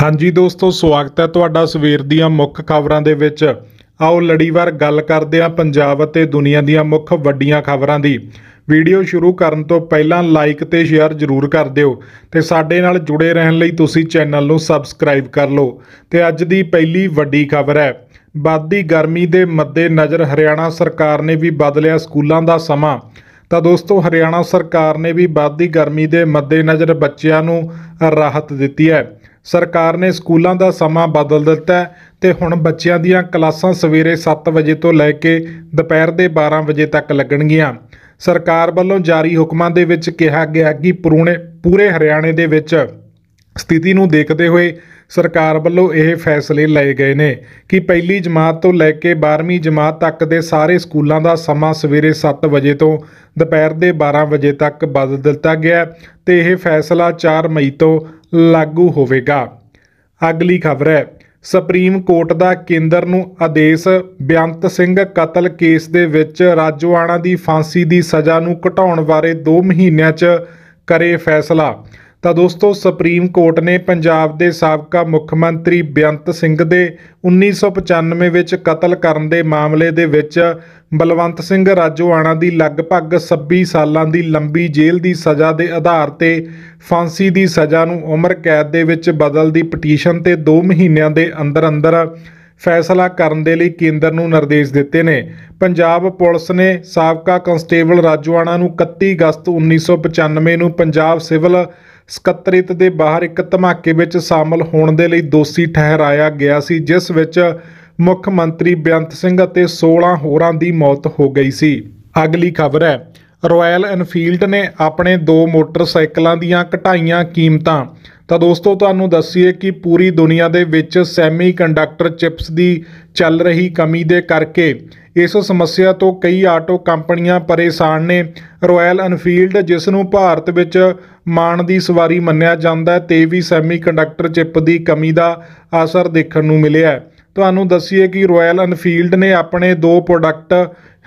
ਹਾਂਜੀ ਦੋਸਤੋ ਸਵਾਗਤ ਹੈ ਤੁਹਾਡਾ ਸਵੇਰ ਦੀਆਂ ਮੁੱਖ ਖਬਰਾਂ ਦੇ ਵਿੱਚ ਆਓ ਲੜੀਵਾਰ ਗੱਲ ਕਰਦੇ ਹਾਂ ਪੰਜਾਬ ਅਤੇ ਦੁਨੀਆ ਦੀਆਂ ਮੁੱਖ ਵੱਡੀਆਂ ਖਬਰਾਂ ਦੀ ਵੀਡੀਓ ਸ਼ੁਰੂ ਕਰਨ ਤੋਂ ਪਹਿਲਾਂ ਲਾਈਕ ਤੇ ਸ਼ੇਅਰ ਜ਼ਰੂਰ ਕਰ ਦਿਓ ਤੇ ਸਾਡੇ ਨਾਲ ਜੁੜੇ ਰਹਿਣ ਲਈ ਤੁਸੀਂ ਚੈਨਲ ਨੂੰ ਸਬਸਕ੍ਰਾਈਬ ਕਰ ਲਓ ਤੇ ਅੱਜ ਦੀ ਪਹਿਲੀ ਵੱਡੀ ਖਬਰ ਹੈ ਵੱਧਦੀ ਗਰਮੀ ਦੇ ਮੱਦੇ ਨਜ਼ਰ ਹਰਿਆਣਾ ਸਰਕਾਰ ਨੇ ਵੀ ਬਦਲਿਆ ਸਕੂਲਾਂ ਦਾ ਸਮਾਂ ਤਾਂ ਦੋਸਤੋ ਹਰਿਆਣਾ ਸਰਕਾਰ ਨੇ ਵੀ ਵੱਧਦੀ ਗਰਮੀ ਦੇ ਮੱਦੇ ਨਜ਼ਰ ਬੱਚਿਆਂ ਨੂੰ ਰਾਹਤ ਦਿੱਤੀ ਹੈ ਸਰਕਾਰ ਨੇ ਸਕੂਲਾਂ ਦਾ ਸਮਾਂ ਬਦਲ ਦਿੱਤਾ ਤੇ ਹੁਣ ਬੱਚਿਆਂ ਦੀਆਂ ਕਲਾਸਾਂ ਸਵੇਰੇ 7 ਵਜੇ ਤੋਂ ਲੈ ਕੇ ਦੁਪਹਿਰ ਦੇ 12 ਵਜੇ ਤੱਕ ਲੱਗਣਗੀਆਂ ਸਰਕਾਰ ਵੱਲੋਂ ਜਾਰੀ ਹੁਕਮਾਂ ਦੇ ਵਿੱਚ ਕਿਹਾ ਗਿਆ ਕਿ ਪੂਰੇ ਪੂਰੇ ਹਰਿਆਣੇ ਦੇ ਵਿੱਚ ਸਥਿਤੀ ਨੂੰ ਦੇਖਦੇ ਹੋਏ ਸਰਕਾਰ ਵੱਲੋਂ ਇਹ ਫੈਸਲੇ ਲਏ ਗਏ ਨੇ ਕਿ ਪਹਿਲੀ ਜਮਾਤ ਤੋਂ ਲੈ ਕੇ 12ਵੀਂ ਜਮਾਤ ਤੱਕ ਦੇ ਸਾਰੇ ਸਕੂਲਾਂ ਦਾ ਸਮਾਂ ਸਵੇਰੇ 7 ਵਜੇ ਤੋਂ ਦੁਪਹਿਰ ਦੇ 12 ਵਜੇ ਤੱਕ ਬਦਲ ਦਿੱਤਾ ਗਿਆ ਤੇ ਇਹ ਫੈਸਲਾ 4 ਮਈ ਤੋਂ ਲਾਗੂ ਹੋਵੇਗਾ ਅਗਲੀ ਖਬਰ ਹੈ ਸੁਪਰੀਮ ਕੋਰਟ ਦਾ ਕੇਂਦਰ ਨੂੰ ਆਦੇਸ਼ ਬਿਆੰਤ ਸਿੰਘ ਕਤਲ ਕੇਸ ਦੇ ਵਿੱਚ ਰਾਜਵਾਣਾ ਦੀ ਫਾਂਸੀ ਦੀ ਸਜ਼ਾ ਨੂੰ ਘਟਾਉਣ ਬਾਰੇ 2 ਮਹੀਨਿਆਂ 'ਚ ਕਰੇ ਫੈਸਲਾ ਤਾਂ ਦੋਸਤੋ ਸੁਪਰੀਮ ਕੋਰਟ ਨੇ ਪੰਜਾਬ ਦੇ ਸਾਬਕਾ ਮੁੱਖ ਮੰਤਰੀ ਬਿਆੰਤ ਸਿੰਘ ਦੇ 1995 ਵਿੱਚ ਕਤਲ ਕਰਨ ਦੇ ਮਾਮਲੇ ਦੇ ਵਿੱਚ ਬਲਵੰਤ ਸਿੰਘ ਰਾਜੋਆਣਾ ਦੀ ਲਗਭਗ 26 ਸਾਲਾਂ ਦੀ ਲੰਬੀ ਜੇਲ੍ਹ ਦੀ ਸਜ਼ਾ ਦੇ ਆਧਾਰ ਤੇ ਫਾਂਸੀ ਦੀ ਸਜ਼ਾ ਨੂੰ ਉਮਰ ਕੈਦ ਦੇ ਵਿੱਚ ਬਦਲ ਦੀ ਪਟੀਸ਼ਨ ਤੇ 2 ਮਹੀਨਿਆਂ ਦੇ ਅੰਦਰ ਅੰਦਰ ਫੈਸਲਾ ਕਰਨ ਦੇ ਲਈ ਕੇਂਦਰ ਨੂੰ ਨਿਰਦੇਸ਼ ਦਿੱਤੇ ਨੇ ਪੰਜਾਬ ਪੁਲਿਸ ਨੇ ਸਾਬਕਾ ਕਨਸਟੇਬਲ ਰਾਜੋਆਣਾ ਨੂੰ 31 ਅਗਸਤ 1995 ਨੂੰ ਪੰਜਾਬ ਸਿਵਲ ਸਕੱਤਰੇਤ ਦੇ ਬਾਹਰ ਇੱਕ ਧਮਾਕੇ ਵਿੱਚ ਸ਼ਾਮਲ ਹੋਣ ਦੇ ਲਈ ਦੋਸ਼ੀ ਠਹਿਰਾਇਆ ਗਿਆ ਸੀ ਜਿਸ ਵਿੱਚ ਮੁੱਖ ਮੰਤਰੀ ਬਿਆੰਤ ਸਿੰਘ ਅਤੇ 16 ਹੋਰਾਂ ਦੀ ਮੌਤ ਹੋ ਗਈ ਸੀ ਅਗਲੀ ਖਬਰ ਹੈ ਰਾਇਲ ਐਨਫੀਲਡ ਨੇ ਆਪਣੇ ਦੋ ਮੋਟਰਸਾਈਕਲਾਂ ਦੀਆਂ ਘਟਾਈਆਂ ਕੀਮਤਾਂ ਤਾਂ ਦੋਸਤੋ ਤੁਹਾਨੂੰ ਦੱਸੀਏ ਕਿ ਪੂਰੀ ਦੁਨੀਆ ਦੇ ਵਿੱਚ ਸੈਮੀਕੰਡਕਟਰ ਚਿਪਸ ਦੀ ਚੱਲ ਰਹੀ ਕਮੀ ਦੇ ਕਰਕੇ ਇਸ ਸਮੱਸਿਆ ਤੋਂ ਕਈ ਆਟੋ ਕੰਪਨੀਆਂ ਪਰੇਸ਼ਾਨ ਨੇ ਰਾਇਲ ਅਨਫੀਲਡ ਜਿਸ ਨੂੰ ਭਾਰਤ ਵਿੱਚ ਮਾਣ ਦੀ ਸਵਾਰੀ ਮੰਨਿਆ ਜਾਂਦਾ ਹੈ ਤੇ ਵੀ ਸੈਮੀਕੰਡਕਟਰ ਚਿਪ ਦੀ ਕਮੀ ਦਾ ਅਸਰ ਦੇਖਣ ਨੂੰ ਮਿਲਿਆ ਹੈ ਤੁਹਾਨੂੰ ਦੱਸੀਏ ਕਿ ਰਾਇਲ ਅਨਫੀਲਡ ਨੇ ਆਪਣੇ ਦੋ ਪ੍ਰੋਡਕਟ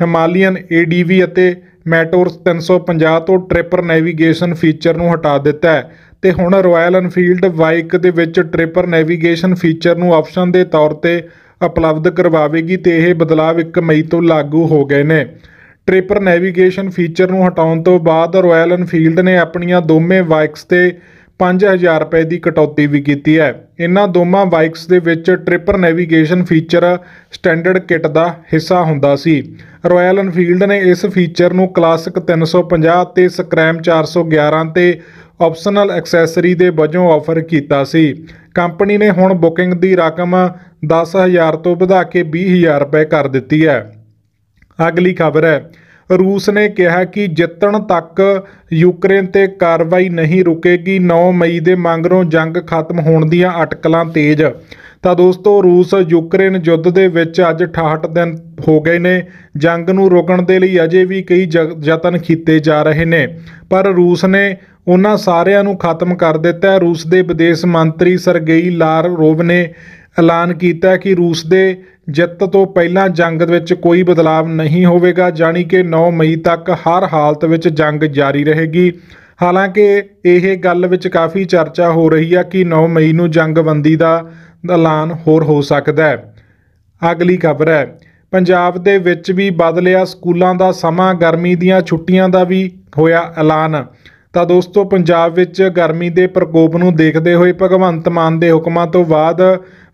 ਹਿਮਾਲੀਅਨ ADV ਅਤੇ ਮੈਟੋਰ 350 ਤੋਂ ਟ੍ਰਿਪਰ ਨੈਵੀਗੇਸ਼ਨ ਫੀਚਰ ਨੂੰ ਹਟਾ ਦਿੱਤਾ ਹੈ ਤੇ ਹੁਣ ਰਾਇਲ ਐਨਫੀਲਡ ਬਾਈਕ ਦੇ ਵਿੱਚ ਟ੍ਰਿਪਰ ਨੈਵੀਗੇਸ਼ਨ ਫੀਚਰ ਨੂੰ ਆਪਸ਼ਨ ਦੇ ਤੌਰ ਤੇ ਉਪਲਬਧ ਕਰਵਾਵੇਗੀ ਤੇ ਇਹ ਬਦਲਾਅ 1 ਮਈ ਤੋਂ ਲਾਗੂ ਹੋ ਗਏ ਨੇ ਟ੍ਰਿਪਰ ਨੈਵੀਗੇਸ਼ਨ ਫੀਚਰ ਨੂੰ ਹਟਾਉਣ ਤੋਂ ਬਾਅਦ ਰਾਇਲ ਐਨਫੀਲਡ ਨੇ ਆਪਣੀਆਂ ਦੋਵੇਂ ਬਾਈਕਸ ਤੇ 5000 ਰੁਪਏ ਦੀ ਕਟੌਤੀ ਵੀ ਕੀਤੀ ਹੈ ਇਹਨਾਂ ਦੋਵਾਂ ਬਾਈਕਸ ਦੇ ਵਿੱਚ tripper navigation feature standard kit ਦਾ ਹਿੱਸਾ ਹੁੰਦਾ ਸੀ ਰਾਇਲ ਐਨਫੀਲਡ ਨੇ ਇਸ ਫੀਚਰ ਨੂੰ ਕਲਾਸਿਕ 350 ਤੇ ਸਕ੍ਰੈਮ 411 ਤੇ ਆਪਸ਼ਨਲ ਐਕਸੈਸਰੀ ਦੇ ਵਜੋਂ ਆਫਰ ਕੀਤਾ ਸੀ ਕੰਪਨੀ ਨੇ ਹੁਣ ਬੁਕਿੰਗ ਦੀ ਰਕਮ 10000 ਤੋਂ ਵਧਾ ਕੇ 20000 ਰੁਪਏ ਕਰ ਦਿੱਤੀ ਹੈ ਅਗਲੀ ਖਬਰ ਹੈ ਰੂਸ ਨੇ ਕਿਹਾ ਕਿ ਜਿੱਤਣ ਤੱਕ ਯੂਕਰੇਨ ਤੇ ਕਾਰਵਾਈ ਨਹੀਂ ਰੁਕੇਗੀ 9 ਮਈ ਦੇ ਮੰਗਰੋਂ ਜੰਗ ਖਤਮ ਹੋਣ ਦੀਆਂ ਅਟਕਲਾਂ ਤੇਜ਼ ਤਾਂ ਦੋਸਤੋ ਰੂਸ ਯੂਕਰੇਨ ਯੁੱਧ ਦੇ ਵਿੱਚ ਅੱਜ 68 ਦਿਨ ਹੋ ਗਏ ਨੇ ਜੰਗ ਨੂੰ ਰੋਕਣ ਦੇ ਲਈ ਅਜੇ ਵੀ ਕਈ ਯਤਨ ਕੀਤੇ ਜਾ ਰਹੇ ਨੇ ਪਰ ਰੂਸ ਨੇ ਉਹਨਾਂ ਸਾਰਿਆਂ ਨੂੰ ਖਤਮ ਕਰ ਦਿੱਤਾ ਰੂਸ ਦੇ ਵਿਦੇਸ਼ ਮੰਤਰੀ ਸਰਗੇਈ ਲਾਰੋਵ ਨੇ ਐਲਾਨ ਕੀਤਾ ਕਿ ਰੂਸ ਦੇ ਜਿੱਤ ਤੋਂ ਪਹਿਲਾਂ ਜੰਗ ਵਿੱਚ ਕੋਈ ਬਦਲਾਅ ਨਹੀਂ ਹੋਵੇਗਾ ਜਾਨੀ ਕਿ 9 ਮਈ ਤੱਕ ਹਰ ਹਾਲਤ ਵਿੱਚ ਜੰਗ ਜਾਰੀ ਰਹੇਗੀ ਹਾਲਾਂਕਿ ਇਹ ਗੱਲ ਵਿੱਚ ਕਾਫੀ ਚਰਚਾ ਹੋ ਰਹੀ ਆ ਕਿ 9 ਮਈ ਨੂੰ ਜੰਗਬੰਦੀ ਦਾ ਦਾ ਐਲਾਨ ਹੋਰ ਹੋ ਸਕਦਾ ਹੈ ਅਗਲੀ ਖਬਰ ਹੈ ਪੰਜਾਬ ਦੇ ਵਿੱਚ ਵੀ ਬਦਲਿਆ ਸਕੂਲਾਂ ਦਾ ਸਮਾਂ ਗਰਮੀ ਦੀਆਂ ਛੁੱਟੀਆਂ ਦਾ ਵੀ ਹੋਇਆ ਐਲਾਨ ਤਾਂ ਦੋਸਤੋ ਪੰਜਾਬ ਵਿੱਚ ਗਰਮੀ ਦੇ ਪ੍ਰਕੋਪ ਨੂੰ ਦੇਖਦੇ ਹੋਏ ਭਗਵੰਤ ਮਾਨ ਦੇ ਹੁਕਮਾਂ ਤੋਂ ਬਾਅਦ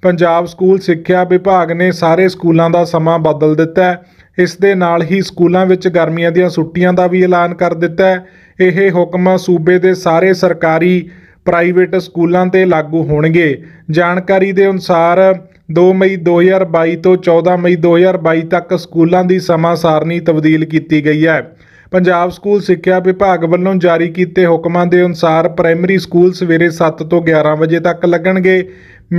ਪੰਜਾਬ ਸਕੂਲ ਸਿੱਖਿਆ ਵਿਭਾਗ ਨੇ ਸਾਰੇ ਸਕੂਲਾਂ ਦਾ ਸਮਾਂ ਬਦਲ ਦਿੱਤਾ ਹੈ ਇਸ ਦੇ ਨਾਲ ਹੀ ਸਕੂਲਾਂ ਵਿੱਚ ਗਰਮੀਆਂ ਦੀਆਂ ਛੁੱਟੀਆਂ ਦਾ ਵੀ ਐਲਾਨ ਕਰ ਦਿੱਤਾ ਹੈ ਇਹ ਹੁਕਮ ਸੂਬੇ ਦੇ ਸਾਰੇ ਸਰਕਾਰੀ ਪ੍ਰਾਈਵੇਟ ਸਕੂਲਾਂ ਤੇ ਲਾਗੂ ਹੋਣਗੇ ਜਾਣਕਾਰੀ ਦੇ ਅਨੁਸਾਰ 2 ਮਈ 2022 ਤੋਂ 14 ਮਈ 2022 ਤੱਕ ਸਕੂਲਾਂ ਦੀ ਸਮਾਂ ਸਾਰਣੀ ਤਬਦੀਲ ਕੀਤੀ ਗਈ ਹੈ ਪੰਜਾਬ ਸਕੂਲ ਸਿੱਖਿਆ ਵਿਭਾਗ ਵੱਲੋਂ ਜਾਰੀ ਕੀਤੇ ਹੁਕਮਾਂ ਦੇ ਅਨੁਸਾਰ ਪ੍ਰਾਇਮਰੀ ਸਕੂਲ ਸਵੇਰੇ 7 ਤੋਂ 11 ਵਜੇ ਤੱਕ ਲੱਗਣਗੇ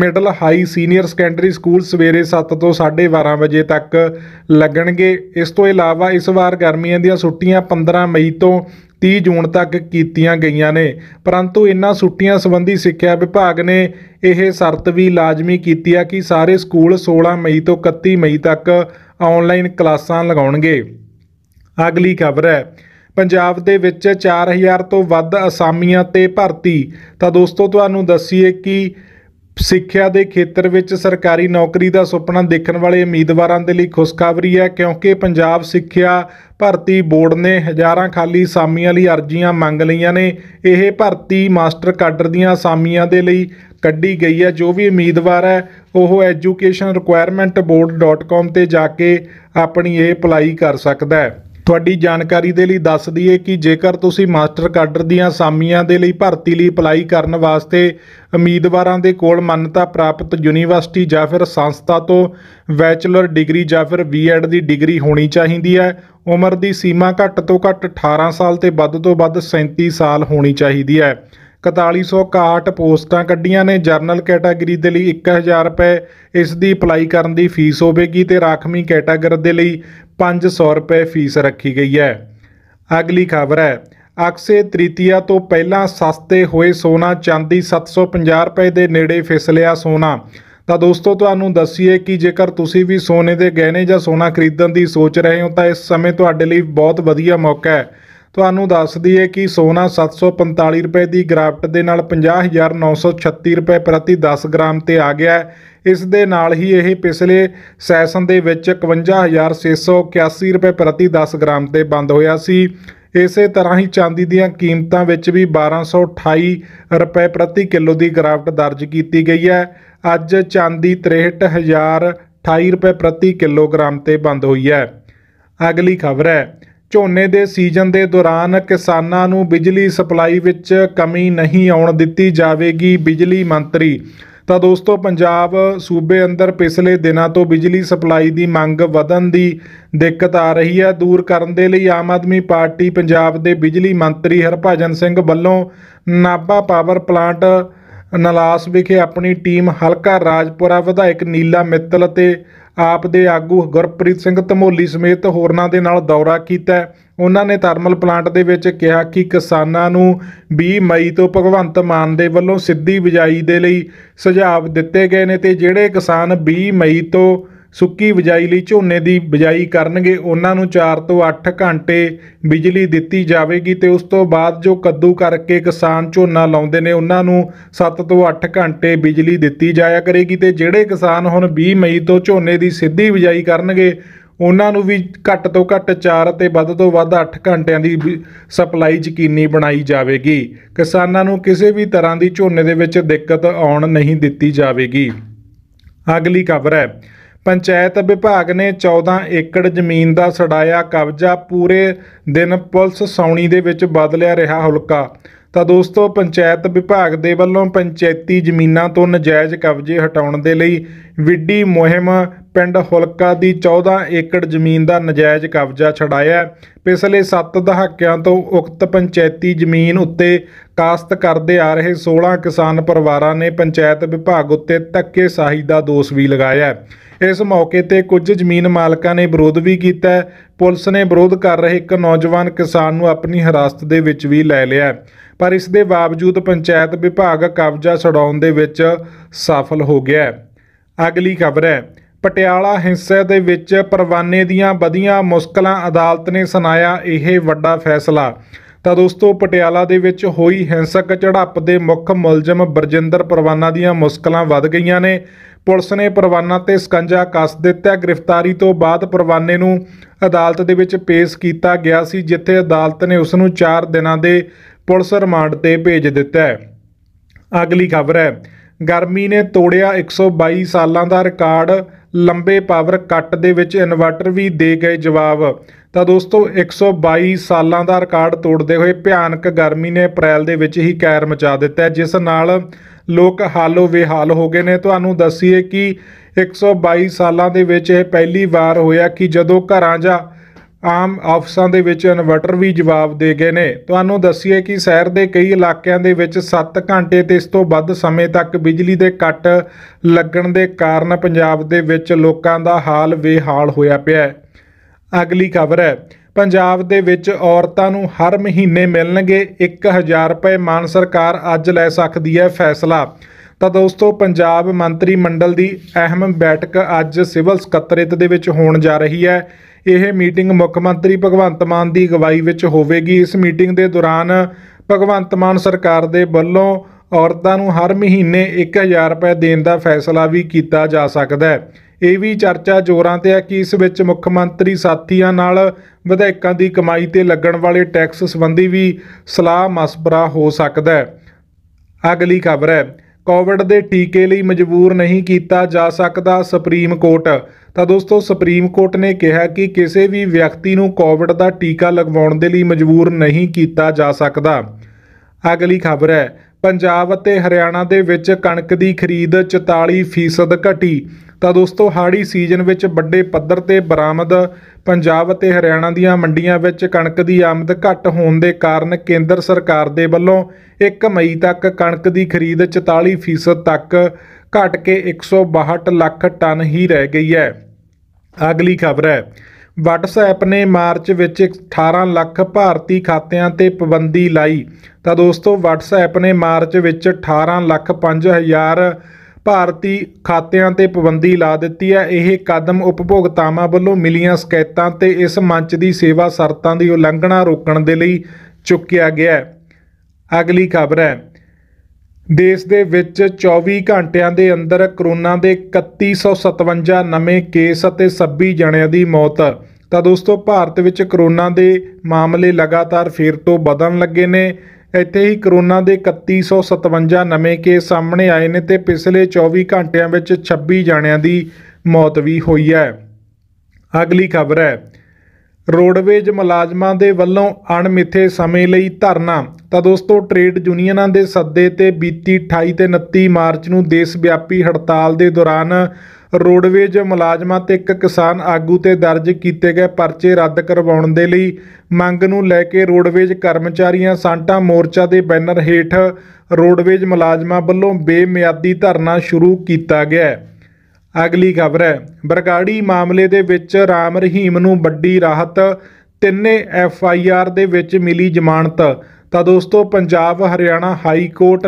middle high senior secondary school ਸਵੇਰੇ 7 ਤੋਂ 12:30 ਵਜੇ ਤੱਕ ਲੱਗਣਗੇ ਇਸ ਤੋਂ ਇਲਾਵਾ ਇਸ ਵਾਰ ਗਰਮੀਆਂ ਦੀਆਂ ਛੁੱਟੀਆਂ 15 ਮਈ ਤੋਂ 30 ਜੂਨ ਤੱਕ ਕੀਤੀਆਂ ਗਈਆਂ ਨੇ ਪਰੰਤੂ ਇਨ੍ਹਾਂ ਛੁੱਟੀਆਂ ਸੰਬੰਧੀ ਸਿੱਖਿਆ ਵਿਭਾਗ ਨੇ ਇਹ ਸ਼ਰਤ ਵੀ ਲਾਜ਼ਮੀ ਕੀਤੀ ਆ ਕਿ ਸਾਰੇ ਸਕੂਲ 16 ਮਈ ਤੋਂ 31 ਮਈ ਤੱਕ ਆਨਲਾਈਨ ਕਲਾਸਾਂ ਲਗਾਉਣਗੇ ਅਗਲੀ ਖਬਰ ਹੈ ਪੰਜਾਬ ਦੇ ਵਿੱਚ 4000 ਤੋਂ ਵੱਧ ਅਸਾਮੀਆਂ ਤੇ ਭਰਤੀ ਤਾਂ ਦੋਸਤੋ ਤੁਹਾਨੂੰ ਦੱਸੀਏ ਕਿ ਸਿੱਖਿਆ ਦੇ ਖੇਤਰ ਵਿੱਚ ਸਰਕਾਰੀ ਨੌਕਰੀ ਦਾ ਸੁਪਨਾ ਦੇਖਣ ਵਾਲੇ ਉਮੀਦਵਾਰਾਂ ਦੇ ਲਈ ਖੁਸ਼ਖਬਰੀ ਹੈ ਕਿਉਂਕਿ ਪੰਜਾਬ ਸਿੱਖਿਆ ਭਰਤੀ ਬੋਰਡ ਨੇ ਹਜ਼ਾਰਾਂ ਖਾਲੀ ਅਸਾਮੀਆਂ ਲਈ ਅਰਜ਼ੀਆਂ ਮੰਗ ਲਈਆਂ ਨੇ ਇਹ ਭਰਤੀ ਮਾਸਟਰ ਕਾਡਰ ਦੀਆਂ ਅਸਾਮੀਆਂ ਦੇ ਲਈ ਕੱਢੀ ਗਈ ਹੈ ਜੋ ਵੀ ਉਮੀਦਵਾਰ ਹੈ ਉਹ educationrequirementboard.com ਤੇ ਜਾ ਕੇ ਆਪਣੀ ਇਹ ਅਪਲਾਈ ਕਰ ਸਕਦਾ ਹੈ ਤੁਹਾਡੀ ਜਾਣਕਾਰੀ ਦੇ ਲਈ ਦੱਸ ਦਈਏ ਕਿ ਜੇਕਰ ਤੁਸੀਂ ਮਾਸਟਰ ਕਾਡਰ ਦੀਆਂ ਸਾਮੀਆਂ ਦੇ ਲਈ ਭਰਤੀ ਲਈ ਅਪਲਾਈ ਕਰਨ ਵਾਸਤੇ ਉਮੀਦਵਾਰਾਂ ਦੇ ਕੋਲ ਮੰਨਤਾ ਪ੍ਰਾਪਤ ਯੂਨੀਵਰਸਿਟੀ ਜਾਂ ਫਿਰ ਸੰਸਥਾ ਤੋਂ ਬੈਚਲਰ ਡਿਗਰੀ ਜਾਂ ਫਿਰ ਬੀਐਡ ਦੀ ਡਿਗਰੀ ਹੋਣੀ ਚਾਹੀਦੀ ਹੈ ਉਮਰ ਦੀ ਸੀਮਾ ਘੱਟ ਤੋਂ ਘੱਟ 18 ਸਾਲ ਤੇ ਵੱਧ ਤੋਂ ਵੱਧ 37 ਸਾਲ ਹੋਣੀ ਚਾਹੀਦੀ ਹੈ 4361 ਪੋਸਟਾਂ ਕੱਢੀਆਂ ਨੇ ਜਰਨਲ ਕੈਟਾਗਰੀ ਦੇ ਲਈ 1000 ਰੁਪਏ ਇਸ ਦੀ ਅਪਲਾਈ ਕਰਨ ਦੀ ਫੀਸ ਹੋਵੇਗੀ ਤੇ ਰਾਖਵੀਂ ਕੈਟਾਗਰੀ ਦੇ ਲਈ 500 ਰੁਪਏ ਫੀਸ ਰੱਖੀ ਗਈ ਹੈ ਅਗਲੀ ਖਬਰ ਹੈ ਅਕਸੇ ਤ੍ਰਿਤੀਆ ਤੋਂ ਪਹਿਲਾਂ ਸਸਤੇ ਹੋਏ ਸੋਨਾ ਚਾਂਦੀ 750 ਰੁਪਏ ਦੇ ਨੇੜੇ ਫਿਸਲਿਆ ਸੋਨਾ ਤਾਂ ਦੋਸਤੋ ਤੁਹਾਨੂੰ ਦੱਸੀਏ ਕਿ ਜੇਕਰ ਤੁਸੀਂ ਵੀ ਸੋਨੇ ਦੇ ਗਹਿਣੇ ਜਾਂ ਸੋਨਾ ਖਰੀਦਣ ਦੀ ਸੋਚ ਰਹੇ ਹੋ ਤਾਂ ਇਸ ਸਮੇਂ ਤੁਹਾਡੇ ਲਈ ਬਹੁਤ ਵਧੀਆ ਮੌਕਾ ਹੈ ਤੁਹਾਨੂੰ ਦੱਸ ਦਈਏ ਕਿ ਸੋਨਾ 745 ਰੁਪਏ ਦੀ ਗ੍ਰਾਫਟ ਦੇ ਨਾਲ 50936 ਰੁਪਏ ਪ੍ਰਤੀ 10 ਗ੍ਰਾਮ ਤੇ ਆ ਗਿਆ ਇਸ ਦੇ ਨਾਲ ਹੀ ਇਹ ਪਿਛਲੇ ਸੈਸ਼ਨ ਦੇ ਵਿੱਚ 51681 ਰੁਪਏ ਪ੍ਰਤੀ 10 ਗ੍ਰਾਮ ਤੇ ਬੰਦ ਹੋਇਆ ਸੀ ਇਸੇ ਤਰ੍ਹਾਂ ਹੀ ਚਾਂਦੀ ਦੀਆਂ ਕੀਮਤਾਂ ਵਿੱਚ ਵੀ 1228 ਰੁਪਏ ਪ੍ਰਤੀ ਕਿਲੋ ਦੀ ਗ੍ਰਾਫਟ ਦਰਜ ਕੀਤੀ ਗਈ ਹੈ ਅੱਜ ਚਾਂਦੀ 63028 ਰੁਪਏ ਪ੍ਰਤੀ ਕਿਲੋਗ੍ਰਾਮ ਤੇ ਬੰਦ ਹੋਈ ਹੈ ਅਗਲੀ ਖਬਰ ਹੈ ਝੋਨੇ ਦੇ ਸੀਜ਼ਨ ਦੇ ਦੌਰਾਨ ਕਿਸਾਨਾਂ ਨੂੰ ਬਿਜਲੀ ਸਪਲਾਈ ਵਿੱਚ ਕਮੀ ਨਹੀਂ ਆਉਣ ਦਿੱਤੀ ਜਾਵੇਗੀ ਬਿਜਲੀ ਮੰਤਰੀ ਤਾਂ ਦੋਸਤੋ ਪੰਜਾਬ ਸੂਬੇ ਅੰਦਰ ਪਿਛਲੇ ਦਿਨਾਂ ਤੋਂ ਬਿਜਲੀ ਸਪਲਾਈ ਦੀ ਮੰਗ ਵਧਣ ਦੀ ਦਿੱਕਤ ਆ ਰਹੀ ਹੈ ਦੂਰ ਕਰਨ ਦੇ ਲਈ ਆਮ ਆਦਮੀ ਪਾਰਟੀ ਪੰਜਾਬ ਦੇ ਬਿਜਲੀ ਮੰਤਰੀ ਹਰਭਜਨ ਸਿੰਘ ਵੱਲੋਂ ਨਾਭਾ ਪਾਵਰ ਪਲਾਂਟ ਨਲਾਸ ਵਿਖੇ ਆਪਣੀ ਟੀਮ ਹਲਕਾ ਰਾਜਪੁਰਾ ਵਿਧਾਇਕ ਨੀਲਾ ਮਿੱਤਲ ਅਤੇ ਆਪ ਦੇ ਆਗੂ ਗੁਰਪ੍ਰੀਤ ਸਿੰਘ ਧਮੋਲੀ ਸਮੇਤ ਹੋਰਨਾਂ ਦੇ ਨਾਲ ਦੌਰਾ ਕੀਤਾ ਉਹਨਾਂ ਨੇ ਥਰਮਲ ਪਲਾਂਟ ਦੇ ਵਿੱਚ ਕਿਹਾ ਕਿ ਕਿਸਾਨਾਂ ਨੂੰ 20 ਮਈ ਤੋਂ ਭਗਵੰਤ ਮਾਨ ਦੇ ਵੱਲੋਂ ਸਿੱਧੀ ਬਿਜਾਈ ਦੇ ਲਈ ਸੁਝਾਅ ਦਿੱਤੇ ਗਏ ਨੇ ਤੇ ਜਿਹੜੇ ਕਿਸਾਨ 20 ਮਈ ਤੋਂ ਸੁੱਕੀ ਬਿਜਾਈ ਲਈ ਝੋਨੇ ਦੀ ਬਿਜਾਈ ਕਰਨਗੇ ਉਹਨਾਂ ਨੂੰ 4 ਤੋਂ 8 ਘੰਟੇ ਬਿਜਲੀ ਦਿੱਤੀ ਜਾਵੇਗੀ ਤੇ ਉਸ ਤੋਂ ਬਾਅਦ ਜੋ ਕੱਦੂ ਕਰਕੇ ਕਿਸਾਨ ਝੋਨਾ ਲਾਉਂਦੇ ਨੇ ਉਹਨਾਂ ਨੂੰ 7 ਤੋਂ 8 ਘੰਟੇ ਬਿਜਲੀ ਦਿੱਤੀ ਜਾਇਆ ਕਰੇਗੀ ਤੇ ਜਿਹੜੇ ਕਿਸਾਨ ਹੁਣ 20 ਮਈ ਤੋਂ ਝੋਨੇ ਦੀ ਸਿੱਧੀ ਬਿਜਾਈ ਕਰਨਗੇ ਉਹਨਾਂ ਨੂੰ ਵੀ ਘੱਟ ਤੋਂ ਘੱਟ 4 ਅਤੇ ਵੱਧ ਤੋਂ ਵੱਧ 8 ਘੰਟਿਆਂ ਦੀ ਸਪਲਾਈ ਯਕੀਨੀ ਬਣਾਈ ਜਾਵੇਗੀ ਕਿਸਾਨਾਂ ਨੂੰ ਕਿਸੇ ਵੀ ਤਰ੍ਹਾਂ ਦੀ ਝੋਨੇ ਦੇ ਵਿੱਚ ਦਿੱਕਤ ਆਉਣ ਨਹੀਂ ਦਿੱਤੀ ਜਾਵੇਗੀ ਅਗਲੀ ਖਬਰ ਹੈ ਪੰਚਾਇਤ ਵਿਭਾਗ ਨੇ 14 ਏਕੜ ਜ਼ਮੀਨ ਦਾ ਸੜਾਇਆ ਕਬਜ਼ਾ ਪੂਰੇ ਦਿਨ ਪੁਲਿਸ ਸੌਣੀ ਦੇ ਵਿੱਚ ਬਦਲਿਆ ਰਿਹਾ ਹਲਕਾ ਤਾਂ ਦੋਸਤੋ ਪੰਚਾਇਤ ਵਿਭਾਗ ਦੇ ਵੱਲੋਂ ਪੰਚਾਇਤੀ ਜ਼ਮੀਨਾਂ ਤੋਂ ਨਜਾਇਜ਼ ਕਬਜ਼ੇ ਹਟਾਉਣ ਦੇ ਲਈ ਵਿੱਡੀ ਮੁਹਿੰਮ ਪਿੰਡ ਹੁਲਕਾ ਦੀ 14 ਏਕੜ ਜ਼ਮੀਨ ਦਾ ਨਜਾਇਜ਼ ਕਬਜ਼ਾ ਛਡਾਇਆ ਪਿਛਲੇ 7 ਦਹਾਕਿਆਂ ਤੋਂ ਉਕਤ ਪੰਚਾਇਤੀ ਜ਼ਮੀਨ ਉੱਤੇ ਕਾਸ਼ਤ ਕਰਦੇ ਆ ਰਹੇ 16 ਕਿਸਾਨ ਪਰਿਵਾਰਾਂ ਨੇ ਪੰਚਾਇਤ ਵਿਭਾਗ ਉੱਤੇ ਸਾਹੀ ਦਾ ਦੋਸ਼ ਵੀ ਲਗਾਇਆ ਇਸ ਮੌਕੇ ਤੇ ਕੁਝ ਜ਼ਮੀਨ ਮਾਲਕਾਂ ਨੇ ਵਿਰੋਧ ਵੀ ਕੀਤਾ ਪੁਲਿਸ ਨੇ ਵਿਰੋਧ ਕਰ ਰਹੇ ਇੱਕ ਨੌਜਵਾਨ ਕਿਸਾਨ ਨੂੰ ਆਪਣੀ ਹਿਰਾਸਤ ਦੇ ਵਿੱਚ ਵੀ ਲੈ ਲਿਆ ਪਰ ਇਸ ਦੇ ਬਾਵਜੂਦ ਪੰਚਾਇਤ ਵਿਭਾਗ ਕਬਜ਼ਾ ਛਡਾਉਣ ਦੇ ਵਿੱਚ ਸਫਲ ਹੋ ਗਿਆ ਅਗਲੀ ਖਬਰ ਹੈ ਪਟਿਆਲਾ ਹਿੰਸੇ ਦੇ ਵਿੱਚ ਪਰਵਾਨੇ ਦੀਆਂ ਵਧੀਆਂ ਮੁਸ਼ਕਲਾਂ ਅਦਾਲਤ ਨੇ ਸੁਣਾਇਆ ਇਹ ਵੱਡਾ ਫੈਸਲਾ ਤਾਂ ਦੋਸਤੋ ਪਟਿਆਲਾ ਦੇ ਵਿੱਚ ਹੋਈ ਹਿੰਸਕ ਝੜਪ ਦੇ ਮੁੱਖ ਮੁਲਜ਼ਮ ਬਰਜਿੰਦਰ ਪਰਵਾਨਾ ਦੀਆਂ ਮੁਸ਼ਕਲਾਂ ਵੱਧ ਗਈਆਂ ਨੇ ਪੁਲਿਸ ਨੇ ਪਰਵਾਨਾ ਤੇ ਸਕੰਜਾ ਕੱਸ ਦਿੱਤਾ ਗ੍ਰਿਫਤਾਰੀ ਤੋਂ ਬਾਅਦ ਪਰਵਾਨੇ ਨੂੰ ਅਦਾਲਤ ਦੇ ਵਿੱਚ ਪੇਸ਼ ਕੀਤਾ ਗਿਆ ਸੀ ਜਿੱਥੇ ਅਦਾਲਤ ਨੇ ਉਸ ਨੂੰ 4 ਦਿਨਾਂ ਦੇ ਪੁਲਿਸ ਰਿਮਾਂਡ ਤੇ ਭੇਜ ਦਿੱਤਾ ਹੈ ਅਗਲੀ ਖਬਰ ਹੈ ਗਰਮੀ ਨੇ ਤੋੜਿਆ 122 ਸਾਲਾਂ ਦਾ ਰਿਕਾਰਡ ਲੰਬੇ ਪਾਵਰ ਕੱਟ ਦੇ ਵਿੱਚ ਇਨਵਰਟਰ ਵੀ ਦੇ ਗਏ ਜਵਾਬ ਤਾਂ ਦੋਸਤੋ 122 ਸਾਲਾਂ ਦਾ ਰਿਕਾਰਡ ਤੋੜਦੇ ਹੋਏ ਭਿਆਨਕ ਗਰਮੀ ਨੇ ਅਪ੍ਰੈਲ ਦੇ ਵਿੱਚ ਹੀ ਕੈਰ ਮਚਾ ਦਿੱਤਾ ਜਿਸ ਨਾਲ ਲੋਕ ਹਾਲੋ ਵਿਹਾਲ ਹੋ ਗਏ ਨੇ ਤੁਹਾਨੂੰ ਦੱਸੀਏ ਕਿ 122 ਸਾਲਾਂ ਦੇ ਵਿੱਚ ਇਹ ਪਹਿਲੀ ਵਾਰ ਹੋਇਆ ਕਿ ਜਦੋਂ ਘਰਾਂ ਜਾਂ ਆਮ ਆਫਿਸਾਂ ਦੇ ਵਿੱਚ ਇਨਵਰਟਰ ਵੀ ਜਵਾਬ ਦੇ ਗਏ ਨੇ ਤੁਹਾਨੂੰ ਦੱਸੀਏ ਕਿ ਸ਼ਹਿਰ ਦੇ ਕਈ ਇਲਾਕਿਆਂ ਦੇ ਵਿੱਚ 7 ਘੰਟੇ ਤੇ ਇਸ ਤੋਂ ਵੱਧ ਸਮੇਂ ਤੱਕ ਬਿਜਲੀ ਦੇ ਕੱਟ ਲੱਗਣ ਦੇ ਕਾਰਨ ਪੰਜਾਬ ਦੇ ਵਿੱਚ ਲੋਕਾਂ ਦਾ ਹਾਲ ਬੇਹਾਲ ਹੋਇਆ ਪਿਆ ਹੈ ਅਗਲੀ ਖਬਰ ਹੈ ਪੰਜਾਬ ਦੇ ਵਿੱਚ ਔਰਤਾਂ ਨੂੰ ਹਰ ਮਹੀਨੇ ਮਿਲਣਗੇ 1000 ਰੁਪਏ ਮਾਨ ਸਰਕਾਰ ਅੱਜ ਲੈ ਸਕਦੀ ਹੈ ਫੈਸਲਾ ਤਾਂ ਦੋਸਤੋ ਪੰਜਾਬ ਮੰਤਰੀ ਮੰਡਲ ਦੀ ਅਹਿਮ ਬੈਠਕ ਅੱਜ ਸਿਵਲ ਸਕੱਤਰੇਤ ਦੇ ਵਿੱਚ ਹੋਣ ਜਾ ਰਹੀ ਹੈ ਇਹ ਮੀਟਿੰਗ ਮੁੱਖ ਮੰਤਰੀ ਭਗਵੰਤ ਮਾਨ ਦੀ ਅਗਵਾਈ ਵਿੱਚ ਹੋਵੇਗੀ ਇਸ ਮੀਟਿੰਗ ਦੇ ਦੌਰਾਨ ਭਗਵੰਤ ਮਾਨ ਸਰਕਾਰ ਦੇ ਵੱਲੋਂ ਔਰਤਾਂ ਨੂੰ ਹਰ ਮਹੀਨੇ 1000 ਰੁਪਏ ਦੇਣ ਦਾ ਫੈਸਲਾ ਵੀ ਕੀਤਾ ਜਾ ਸਕਦਾ ਹੈ ਇਹ ਵੀ ਚਰਚਾ ਜ਼ੋਰਾਂ ਤੇ ਹੈ ਕਿ ਇਸ ਵਿੱਚ ਮੁੱਖ ਮੰਤਰੀ ਸਾਥੀਆਂ ਨਾਲ ਵਿਧਾਇਕਾਂ ਦੀ ਕਮਾਈ ਤੇ ਲੱਗਣ ਵਾਲੇ ਟੈਕਸ ਸੰਬੰਧੀ ਵੀ ਸਲਾਹ ਮਸਵਰਾ ਹੋ ਸਕਦਾ ਹੈ ਅਗਲੀ ਖਬਰ ਹੈ ਕੋਵਿਡ ਦੇ ਟੀਕੇ ਲਈ ਮਜਬੂਰ ਨਹੀਂ ਕੀਤਾ ਜਾ ਸਕਦਾ ਸੁਪਰੀਮ ਕੋਰਟ ਤਾਂ ਦੋਸਤੋ ਸੁਪਰੀਮ ਕੋਰਟ ਨੇ ਕਿਹਾ ਕਿ ਕਿਸੇ ਵੀ ਵਿਅਕਤੀ ਨੂੰ ਕੋਵਿਡ ਦਾ ਟੀਕਾ ਲਗਵਾਉਣ ਦੇ ਲਈ ਮਜਬੂਰ ਨਹੀਂ ਕੀਤਾ ਜਾ ਸਕਦਾ ਅਗਲੀ ਖਬਰ ਹੈ ਪੰਜਾਬ ਅਤੇ ਹਰਿਆਣਾ ਦੇ ਵਿੱਚ ਕਣਕ ਦੀ ਖਰੀਦ 44% ਘਟੀ ਤਾਂ ਦੋਸਤੋ ਹਾੜੀ ਸੀਜ਼ਨ ਵਿੱਚ ਵੱਡੇ ਪੱਧਰ ਤੇ ਬਰਾਮਦ ਪੰਜਾਬ ਅਤੇ ਹਰਿਆਣਾ ਦੀਆਂ ਮੰਡੀਆਂ ਵਿੱਚ ਕਣਕ ਦੀ ਆਮਦ ਘੱਟ ਹੋਣ ਦੇ ਕਾਰਨ ਕੇਂਦਰ ਸਰਕਾਰ ਦੇ ਵੱਲੋਂ 1 ਮਈ ਤੱਕ ਕਣਕ ਦੀ ਖਰੀਦ 44% ਤੱਕ ਘਟ ਕੇ 162 ਲੱਖ ਟਨ ਹੀ ਰਹਿ ਗਈ ਹੈ ਅਗਲੀ ਖਬਰ ਹੈ WhatsApp ਨੇ ਮਾਰਚ ਵਿੱਚ 18 ਲੱਖ ਭਾਰਤੀ ਖਾਤਿਆਂ ਤੇ ਪਾਬੰਦੀ ਲਾਈ ਤਾਂ ਦੋਸਤੋ WhatsApp ਨੇ ਮਾਰਚ ਵਿੱਚ 18 ਲੱਖ 5000 ਭਾਰਤੀ ਖਾਤਿਆਂ ਤੇ ਪਾਬੰਦੀ ਲਾ ਦਿੱਤੀ ਹੈ ਇਹ ਕਦਮ ਉਪਭੋਗਤਾਵਾਂ ਵੱਲੋਂ ਮਿਲੀਆਂ ਸ਼ਿਕਾਇਤਾਂ ਤੇ ਇਸ ਮੰਚ ਦੀ ਸੇਵਾ ਸ਼ਰਤਾਂ ਦੀ ਉਲੰਘਣਾ ਰੋਕਣ ਦੇ ਲਈ ਚੁੱਕਿਆ ਗਿਆ ਹੈ ਅਗਲੀ ਖਬਰ ਹੈ ਦੇਸ਼ ਦੇ ਵਿੱਚ 24 ਘੰਟਿਆਂ ਦੇ ਅੰਦਰ ਕਰੋਨਾ ਦੇ 3157 ਨਵੇਂ ਕੇਸ ਅਤੇ 26 ਜਣਿਆਂ ਦੀ ਮੌਤ ਤਾਂ ਦੋਸਤੋ ਭਾਰਤ ਵਿੱਚ ਕਰੋਨਾ ਦੇ ਮਾਮਲੇ ਲਗਾਤਾਰ ਫੇਰ ਤੋਂ ਵਧਣ ਲੱਗੇ ਨੇ ਇੱਥੇ ਹੀ ਕਰੋਨਾ ਦੇ 3157 ਨਵੇਂ ਕੇਸ ਸਾਹਮਣੇ ਆਏ ਨੇ ਤੇ ਪਿਛਲੇ 24 ਘੰਟਿਆਂ ਵਿੱਚ 26 ਜਾਣਿਆਂ ਦੀ ਮੌਤ ਵੀ ਹੋਈ ਹੈ ਅਗਲੀ ਖਬਰ ਹੈ ਰੋਡਵੇਜ ਮੁਲਾਜ਼ਮਾਂ ਦੇ ਵੱਲੋਂ ਅਣਮਿੱਥੇ ਸਮੇਂ ਲਈ ਧਰਨਾ ਤਾਂ ਦੋਸਤੋ ਟ੍ਰੇਡ ਯੂਨੀਅਨਾਂ ਦੇ ਸੱਦੇ ਤੇ ਬੀਤੀ 28 ਤੇ 29 ਮਾਰਚ ਨੂੰ ਦੇਸ਼ ਵਿਆਪੀ ਹੜਤਾਲ ਦੇ ਦੌਰਾਨ ਰੋਡਵੇਜ ਮੁਲਾਜ਼ਮਾਂ ਤੇ ਇੱਕ ਕਿਸਾਨ ਆਗੂ ਤੇ ਦਰਜ ਕੀਤੇ ਗਏ ਪਰਚੇ ਰੱਦ ਕਰਵਾਉਣ ਦੇ ਲਈ ਮੰਗ ਨੂੰ ਲੈ ਕੇ ਰੋਡਵੇਜ ਕਰਮਚਾਰੀਆਂ ਸਾਂਟਾ ਮੋਰਚਾ ਦੇ ਬੈਨਰ ਹੇਠ ਰੋਡਵੇਜ ਮੁਲਾਜ਼ਮਾਂ ਵੱਲੋਂ ਬੇਮਿਆਦੀ ਧਰਨਾ ਸ਼ੁਰੂ ਕੀਤਾ ਗਿਆ ਅਗਲੀ ਖਬਰ ਹੈ ਬਰਗਾੜੀ ਮਾਮਲੇ ਦੇ ਵਿੱਚ ਰਾਮ ਰਹੀਮ ਨੂੰ ਵੱਡੀ ਰਾਹਤ ਤਿੰਨੇ ਐਫ ਆਈ ਆਰ ਦੇ ਵਿੱਚ ਮਿਲੀ ਜ਼ਮਾਨਤ ਤਾਂ ਦੋਸਤੋ Punjab Haryana high court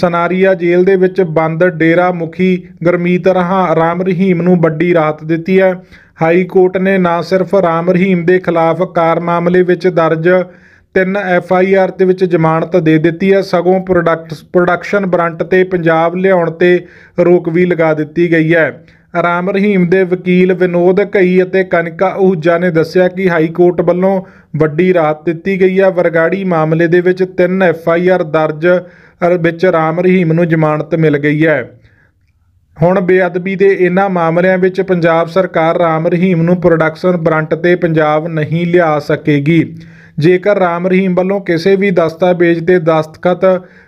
Sunaria jail ਦੇ ਵਿੱਚ ਬੰਦ ਡੇਰਾ ਮੁਖੀ ਗਰਮੀਤ ਰਹਾ ਰਾਮ ਰਹੀਮ ਨੂੰ ਵੱਡੀ ਰਾਹਤ ਦਿੱਤੀ ਹੈ ਹਾਈ ਕੋਰਟ ਨੇ ਨਾ ਸਿਰਫ ਰਾਮ ਰਹੀਮ ਦੇ ਖਿਲਾਫ ਕਾਰ ਮਾਮਲੇ ਵਿੱਚ ਦਰਜ ਤਿੰਨ ਐਫ ਆਈ ਆਰ ਦੇ ਵਿੱਚ ਜ਼ਮਾਨਤ ਦੇ ਦਿੱਤੀ ਹੈ ਸਗੋਂ ਪ੍ਰੋਡਕਟ ਪ੍ਰੋਡਕਸ਼ਨ ਬਰੰਟ ਤੇ ਪੰਜਾਬ ਲਿਆਉਣ ਤੇ ਰੋਕ ਵੀ ਲਗਾ ਦਿੱਤੀ ਗਈ ਹੈ ਰਾਮ ਰਹੀਮ ਦੇ ਵਕੀਲ ਵਿਨੋਦ ਘਈ ਅਤੇ ਕਨਕਾ ਉਹਜਾ ਨੇ ਦੱਸਿਆ ਕਿ ਹਾਈ ਕੋਰਟ ਵੱਲੋਂ ਵੱਡੀ ਰਾਤ ਦਿੱਤੀ ਗਈ ਹੈ ਵਰਗਾੜੀ ਮਾਮਲੇ ਦੇ ਵਿੱਚ ਤਿੰਨ ਐਫ ਆਈ ਆਰ ਦਰਜ ਵਿੱਚ ਰਾਮ ਰਹੀਮ ਨੂੰ ਜ਼ਮਾਨਤ ਮਿਲ ਗਈ ਹੈ ਹੁਣ ਬੇਅਦਬੀ ਦੇ ਇਹਨਾਂ ਮਾਮਲਿਆਂ ਵਿੱਚ ਪੰਜਾਬ ਸਰਕਾਰ ਰਾਮ ਰਹੀਮ ਨੂੰ ਪ੍ਰੋਡਕਸ਼ਨ ਬਰੰਟ ਤੇ ਪੰਜਾਬ ਨਹੀਂ ਲਿਆ ਸਕੇਗੀ ਜੇਕਰ ਰਾਮ ਰਹੀਮ ਵੱਲੋਂ ਕਿਸੇ ਵੀ ਦਸਤਾਵੇਜ਼ ਤੇ ਦਸਤਖਤ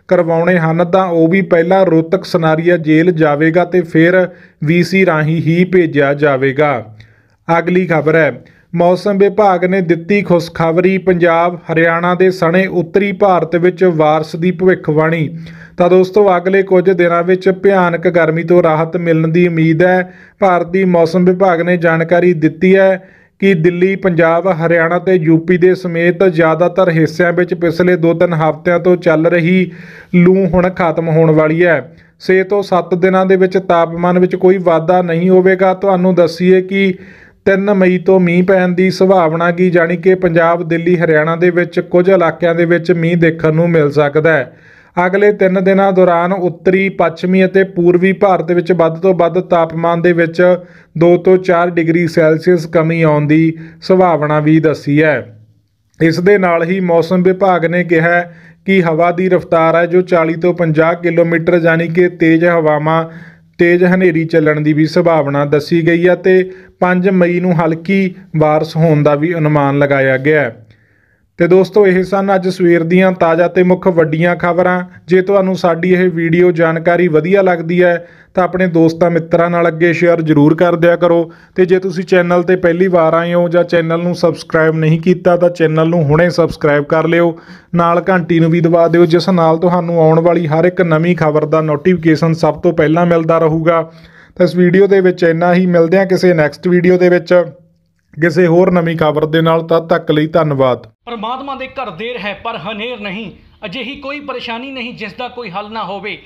ਕਰਵਾਉਣੇ ਹਨ ਤਾਂ ਉਹ ਵੀ ਪਹਿਲਾਂ ਰੋਤਕ ਸਨਾਰੀਆ ਜੇਲ੍ਹ ਜਾਵੇਗਾ ਤੇ ਫਿਰ ਵੀਸੀ ਰਾਹੀਂ ਹੀ ਭੇਜਿਆ ਜਾਵੇਗਾ ਅਗਲੀ ਖਬਰ ਹੈ ਮੌਸਮ ਵਿਭਾਗ ਨੇ ਦਿੱਤੀ ਖੁਸ਼ਖਬਰੀ ਪੰਜਾਬ ਹਰਿਆਣਾ ਦੇ ਸਣੇ ਉੱਤਰੀ ਭਾਰਤ ਵਿੱਚ ਵਾਰਸ ਦੀ ਭਵਿੱਖਬਾਣੀ ਤਾਂ ਦੋਸਤੋ ਅਗਲੇ ਕੁਝ ਦਿਨਾਂ ਵਿੱਚ ਭਿਆਨਕ ਗਰਮੀ ਤੋਂ ਰਾਹਤ ਮਿਲਣ ਦੀ ਉਮੀਦ ਹੈ ਭਾਰਤੀ ਮੌਸਮ ਵਿਭਾਗ ਨੇ ਜਾਣਕਾਰੀ ਦਿੱਤੀ ਹੈ ਕਿ ਦਿੱਲੀ ਪੰਜਾਬ ਹਰਿਆਣਾ ਤੇ ਯੂਪੀ ਦੇ ਸਮੇਤ ਜ਼ਿਆਦਾਤਰ ਹਿੱਸਿਆਂ ਵਿੱਚ ਪਿਛਲੇ 2-3 ਹਫ਼ਤਿਆਂ ਤੋਂ ਚੱਲ ਰਹੀ ਲੂ ਹੁਣ ਖਤਮ ਹੋਣ ਵਾਲੀ ਹੈ 6 ਤੋਂ 7 ਦਿਨਾਂ ਦੇ ਵਿੱਚ ਤਾਪਮਾਨ ਵਿੱਚ ਕੋਈ ਵਾਧਾ ਨਹੀਂ ਹੋਵੇਗਾ ਤੁਹਾਨੂੰ ਦੱਸੀਏ ਕਿ 3 ਮਈ ਤੋਂ ਮੀਂਹ ਪੈਣ ਦੀ ਸੰਭਾਵਨਾ ਕੀ ਜਾਨੀ ਕਿ ਪੰਜਾਬ ਦਿੱਲੀ ਹਰਿਆਣਾ ਦੇ ਵਿੱਚ ਕੁਝ ਇਲਾਕਿਆਂ ਦੇ ਵਿੱਚ ਮੀਂਹ ਦੇਖਣ ਨੂੰ ਮਿਲ ਸਕਦਾ ਹੈ ਅਗਲੇ 3 ਦਿਨਾਂ ਦੌਰਾਨ ਉੱਤਰੀ ਪੱਛਮੀ ਅਤੇ ਪੂਰਬੀ ਭਾਰਤ ਵਿੱਚ ਵੱਧ ਤੋਂ ਵੱਧ ਤਾਪਮਾਨ ਦੇ ਵਿੱਚ 2 ਤੋਂ 4 ਡਿਗਰੀ ਸੈਲਸੀਅਸ ਕਮੀ ਆਉਣ ਦੀ ਸੰਭਾਵਨਾ ਵੀ ਦੱਸੀ ਹੈ ਇਸ ਦੇ ਨਾਲ ਹੀ ਮੌਸਮ ਵਿਭਾਗ ਨੇ ਕਿਹਾ ਕਿ ਹਵਾ ਦੀ ਰਫ਼ਤਾਰ ਹੈ ਜੋ 40 ਤੋਂ 50 ਕਿਲੋਮੀਟਰ ਯਾਨੀ ਕਿ ਤੇਜ਼ ਹਵਾਵਾਂ ਤੇਜ਼ ਹਨੇਰੀ ਚੱਲਣ ਦੀ ਵੀ ਸੰਭਾਵਨਾ ਦੱਸੀ ਗਈ ਹੈ ਤੇ 5 ਮਈ ਨੂੰ ਹਲਕੀ ਬਾਰਿਸ਼ ਹੋਣ ਦਾ ਵੀ ਅਨੁਮਾਨ ਲਗਾਇਆ ਗਿਆ ਹੈ ਤੇ ਦੋਸਤੋ ਇਹ ਸਨ ਅੱਜ ਸਵੇਰ ਦੀਆਂ ਤਾਜ਼ਾ ਤੇ ਮੁੱਖ ਵੱਡੀਆਂ ਖਬਰਾਂ ਜੇ ਤੁਹਾਨੂੰ ਸਾਡੀ ਇਹ ਵੀਡੀਓ ਜਾਣਕਾਰੀ ਵਧੀਆ ਲੱਗਦੀ ਹੈ ਤਾਂ ਆਪਣੇ ਦੋਸਤਾਂ ਮਿੱਤਰਾਂ ਨਾਲ ਅੱਗੇ ਸ਼ੇਅਰ ਜ਼ਰੂਰ ਕਰ ਦਿਆ ਕਰੋ ਤੇ ਜੇ ਤੁਸੀਂ ਚੈਨਲ ਤੇ ਪਹਿਲੀ ਵਾਰ ਆਏ ਹੋ ਜਾਂ ਚੈਨਲ ਨੂੰ ਸਬਸਕ੍ਰਾਈਬ ਨਹੀਂ ਕੀਤਾ ਤਾਂ ਚੈਨਲ ਨੂੰ ਹੁਣੇ ਸਬਸਕ੍ਰਾਈਬ ਕਰ ਲਿਓ ਨਾਲ ਘੰਟੀ ਨੂੰ ਵੀ ਦਬਾ ਦਿਓ ਜਿਸ ਨਾਲ ਤੁਹਾਨੂੰ ਆਉਣ ਵਾਲੀ ਹਰ ਇੱਕ ਨਵੀਂ ਖਬਰ ਦਾ ਨੋਟੀਫਿਕੇਸ਼ਨ ਸਭ ਤੋਂ ਪਹਿਲਾਂ ਮਿਲਦਾ ਰਹੂਗਾ ਤਾਂ ਇਸ ਵੀਡੀਓ ਦੇ ਵਿੱਚ ਇੰਨਾ ਹੀ ਮਿਲਦੇ ਹਾਂ ਕਿਸੇ ਨੈਕਸਟ ਵੀਡੀਓ ਦੇ ਵਿੱਚ ਕਿਸੇ ਹੋਰ ਨਵੀਂ ਖਬਰ ਦੇ ਨਾਲ ਤਦ ਤੱਕ ਲਈ ਧੰਨਵਾਦ ਪਰਮਾਤਮਾ ਦੇ ਘਰ ਦੇਰ ਹੈ ਪਰ ਹਨੇਰ ਨਹੀਂ ਅਜਿਹੀ ਕੋਈ ਪਰੇਸ਼ਾਨੀ ਨਹੀਂ ਜਿਸ ਦਾ ਕੋਈ ਹੱਲ ਨਾ ਹੋਵੇ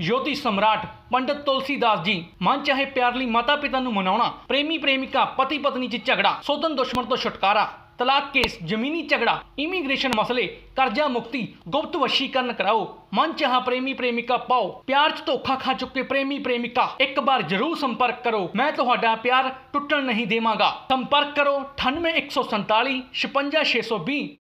ਯੋਤੀ ਸਮਰਾਟ ਪੰਡਤ ਤੁਲਸੀਦਾਸ ਜੀ ਮਨ ਚਾਹੇ ਪਿਆਰ ਲਈ ਮਾਤਾ ਪਿਤਾ ਨੂੰ ਮਨਾਉਣਾ ਪ੍ਰੇਮੀ ਪ੍ਰੇਮਿਕਾ ਪਤੀ ਪਤਨੀ 'ਚ ਝਗੜਾ ਸੋਧਨ ਦੁਸ਼ਮਣ ਤੋਂ ਛੁਟਕਾਰਾ ਤਲਾਕ ਕੇਸ ਜ਼ਮੀਨੀ ਝਗੜਾ ਇਮੀਗ੍ਰੇਸ਼ਨ ਮਸਲੇ ਕਰਜ਼ਾ ਮੁਕਤੀ ਗੁਪਤ ਵਸ਼ੀਕਰਨ ਕਰਾਓ ਮਨ ਚਾਹਾਂ ਪ੍ਰੇਮੀ ਪ੍ਰੇਮਿਕਾ ਪਾਓ ਪਿਆਰ 'ਚ ਧੋਖਾ ਖਾ ਚੁੱਕੇ ਪ੍ਰੇਮੀ ਪ੍ਰੇਮਿਕਾ ਇੱਕ ਵਾਰ ਜ਼ਰੂਰ ਸੰਪਰਕ ਕਰੋ ਮੈਂ ਤੁਹਾਡਾ ਪਿਆਰ ਟੁੱਟਣ ਨਹੀਂ ਦੇਵਾਂਗਾ ਸੰਪਰਕ ਕਰੋ 98147 55620